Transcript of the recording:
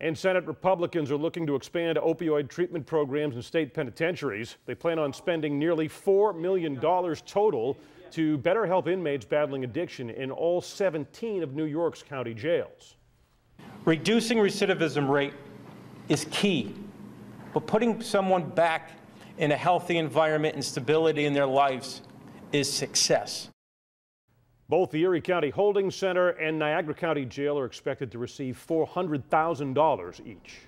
And Senate Republicans are looking to expand opioid treatment programs in state penitentiaries. They plan on spending nearly $4 million total to better help inmates battling addiction in all 17 of New York's county jails. Reducing recidivism rate is key, but putting someone back in a healthy environment and stability in their lives is success. Both the Erie County Holding Center and Niagara County Jail are expected to receive $400,000 each.